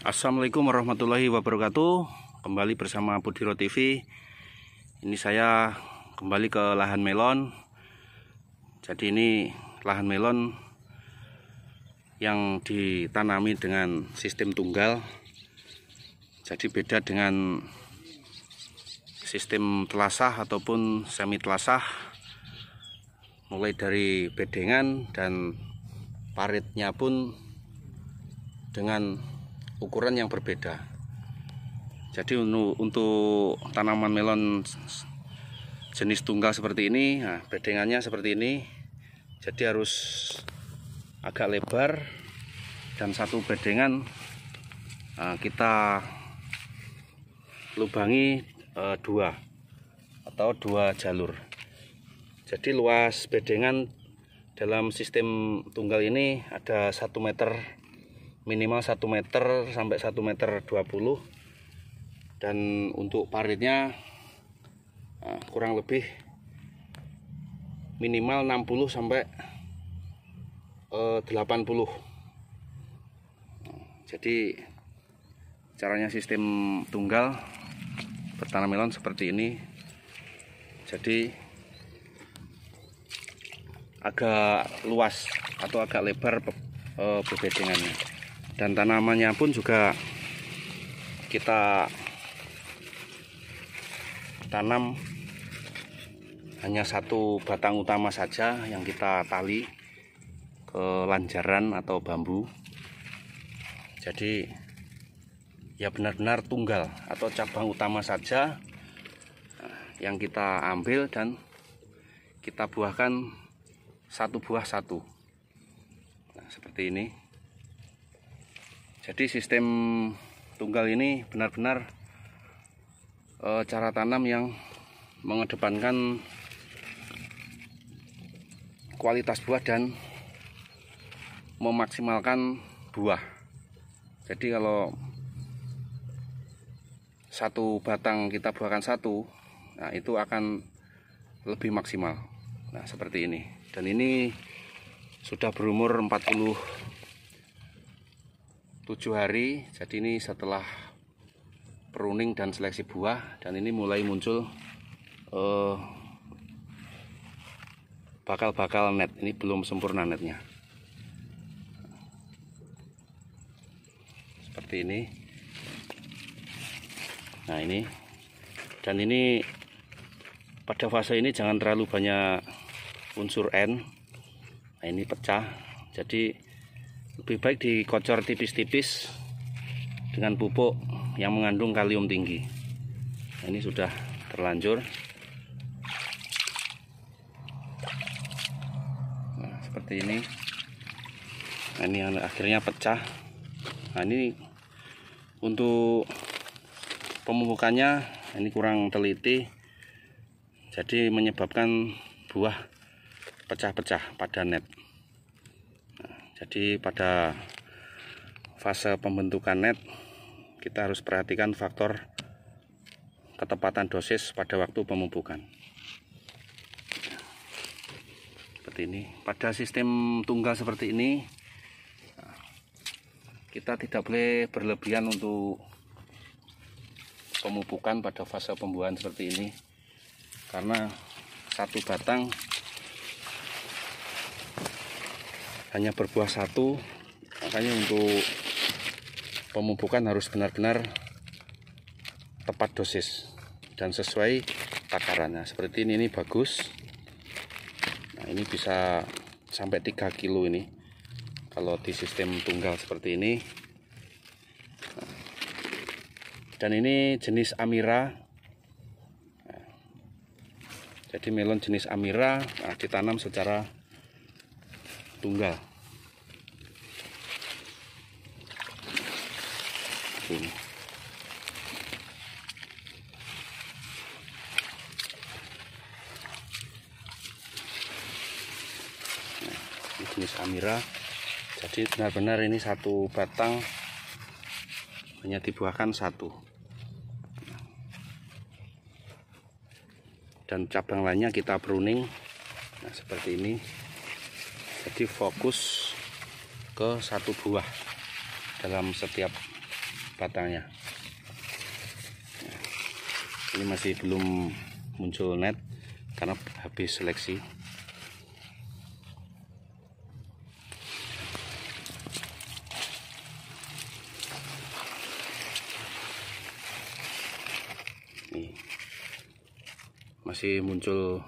Assalamualaikum warahmatullahi wabarakatuh Kembali bersama Budiro TV Ini saya kembali ke lahan melon Jadi ini lahan melon Yang ditanami dengan sistem tunggal Jadi beda dengan Sistem telasah ataupun semi telasah Mulai dari bedengan dan paritnya pun dengan ukuran yang berbeda jadi untuk tanaman melon jenis tunggal seperti ini nah, bedengannya seperti ini jadi harus agak lebar dan satu bedengan nah, kita lubangi eh, dua atau dua jalur jadi luas bedengan dalam sistem tunggal ini ada satu meter minimal 1 meter sampai 1 meter 20 dan untuk paritnya eh, kurang lebih minimal 60 sampai eh, delapan 80 jadi caranya sistem tunggal bertanam melon seperti ini jadi agak luas atau agak lebar eh, be dan tanamannya pun juga kita tanam hanya satu batang utama saja yang kita tali ke lanjaran atau bambu jadi ya benar-benar tunggal atau cabang utama saja yang kita ambil dan kita buahkan satu buah satu nah, seperti ini jadi sistem tunggal ini benar-benar eh, cara tanam yang mengedepankan kualitas buah dan memaksimalkan buah jadi kalau satu batang kita buahkan satu nah itu akan lebih maksimal nah seperti ini dan ini sudah berumur 40 tujuh hari jadi ini setelah pruning dan seleksi buah dan ini mulai muncul eh, bakal-bakal net ini belum sempurna netnya seperti ini nah ini dan ini pada fase ini jangan terlalu banyak unsur N nah ini pecah jadi lebih baik dikocor tipis-tipis dengan pupuk yang mengandung kalium tinggi nah, ini sudah terlanjur nah, seperti ini nah, ini yang akhirnya pecah nah ini untuk pemupukannya ini kurang teliti jadi menyebabkan buah pecah-pecah pada net jadi pada fase pembentukan net kita harus perhatikan faktor ketepatan dosis pada waktu pemupukan seperti ini pada sistem tunggal seperti ini kita tidak boleh berlebihan untuk pemupukan pada fase pembuahan seperti ini karena satu batang hanya berbuah satu makanya untuk pemupukan harus benar-benar tepat dosis dan sesuai takarannya seperti ini ini bagus nah ini bisa sampai 3 kilo ini kalau di sistem tunggal seperti ini dan ini jenis amira jadi melon jenis amira nah, ditanam secara tunggal ini jenis amira jadi benar-benar ini satu batang hanya dibuahkan satu dan cabang lainnya kita pruning nah seperti ini jadi fokus ke satu buah dalam setiap batangnya ini masih belum muncul net karena habis seleksi masih muncul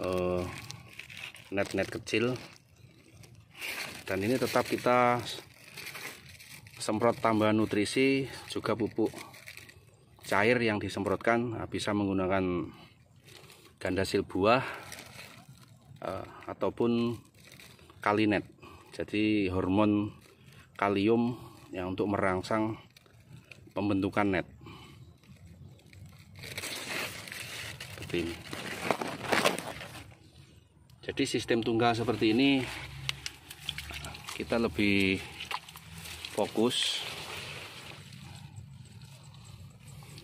uh, net-net kecil dan ini tetap kita semprot tambahan nutrisi juga pupuk cair yang disemprotkan nah, bisa menggunakan ganda sil buah eh, ataupun kalinet jadi hormon kalium yang untuk merangsang pembentukan net seperti ini jadi sistem tunggal seperti ini kita lebih fokus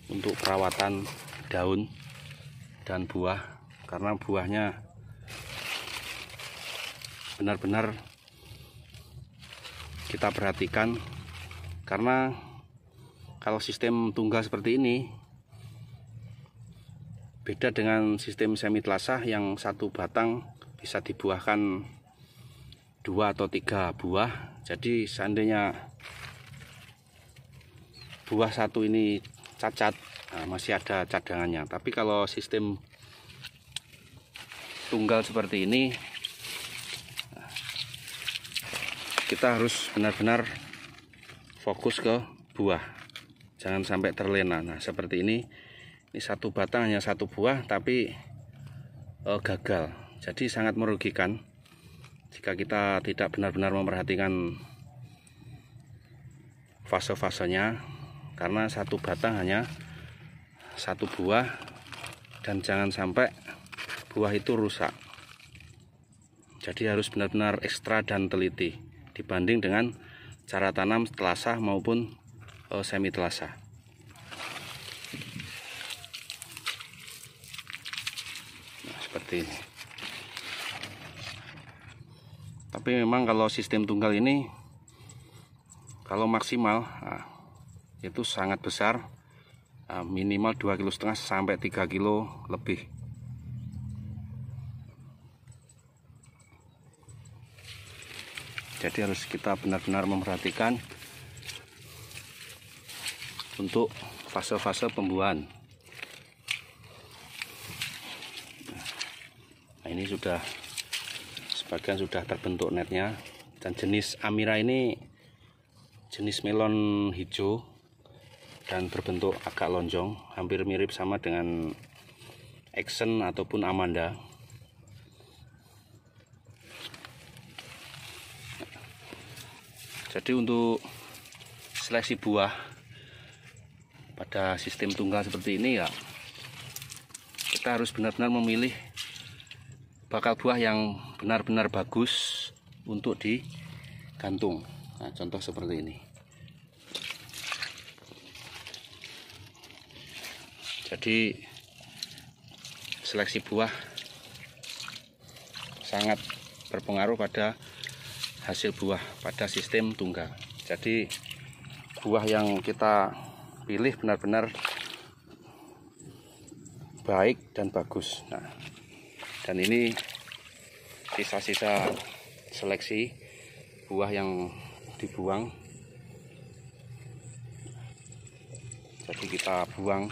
untuk perawatan daun dan buah karena buahnya benar-benar kita perhatikan karena kalau sistem tunggal seperti ini beda dengan sistem semi telasah yang satu batang bisa dibuahkan dua atau tiga buah jadi seandainya buah satu ini cacat nah, masih ada cadangannya tapi kalau sistem tunggal seperti ini kita harus benar-benar fokus ke buah jangan sampai terlena nah seperti ini ini satu batang hanya satu buah tapi eh, gagal jadi sangat merugikan jika kita tidak benar-benar memperhatikan fase-fasenya karena satu batang hanya satu buah dan jangan sampai buah itu rusak. Jadi harus benar-benar ekstra dan teliti dibanding dengan cara tanam telasah maupun eh, semi telasah. Nah, seperti ini tapi memang kalau sistem tunggal ini kalau maksimal nah, itu sangat besar nah, minimal 2 kilo setengah sampai 3 kilo lebih jadi harus kita benar-benar memperhatikan untuk fase-fase pembuahan nah, ini sudah sebagian sudah terbentuk netnya dan jenis amira ini jenis melon hijau dan berbentuk agak lonjong hampir mirip sama dengan action ataupun amanda jadi untuk seleksi buah pada sistem tunggal seperti ini ya kita harus benar-benar memilih bakal buah yang benar-benar bagus untuk digantung nah, contoh seperti ini jadi seleksi buah sangat berpengaruh pada hasil buah pada sistem tunggal jadi buah yang kita pilih benar-benar baik dan bagus nah dan ini sisa-sisa seleksi buah yang dibuang jadi kita buang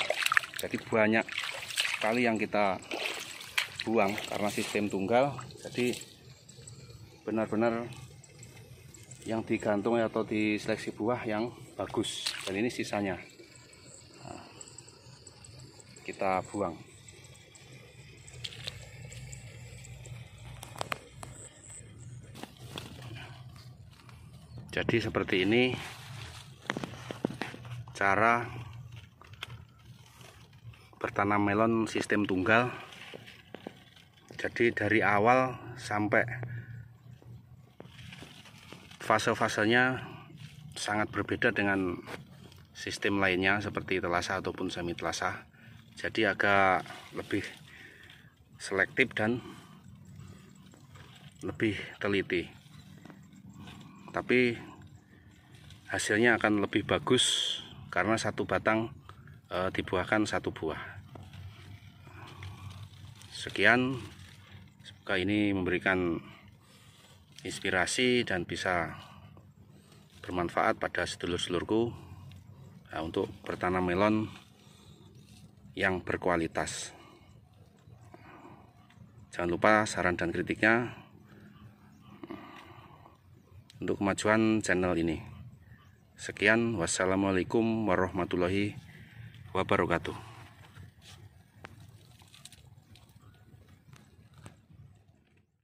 jadi banyak sekali yang kita buang karena sistem tunggal jadi benar-benar yang digantung atau diseleksi buah yang bagus dan ini sisanya nah, kita buang jadi seperti ini cara bertanam melon sistem tunggal jadi dari awal sampai fase-fasenya sangat berbeda dengan sistem lainnya seperti telasa ataupun semi telasa jadi agak lebih selektif dan lebih teliti tapi hasilnya akan lebih bagus karena satu batang e, dibuahkan satu buah sekian semoga ini memberikan inspirasi dan bisa bermanfaat pada sedulur-sedulurku nah, untuk bertanam melon yang berkualitas. Jangan lupa saran dan kritiknya untuk kemajuan channel ini. Sekian, wassalamualaikum warahmatullahi wabarakatuh.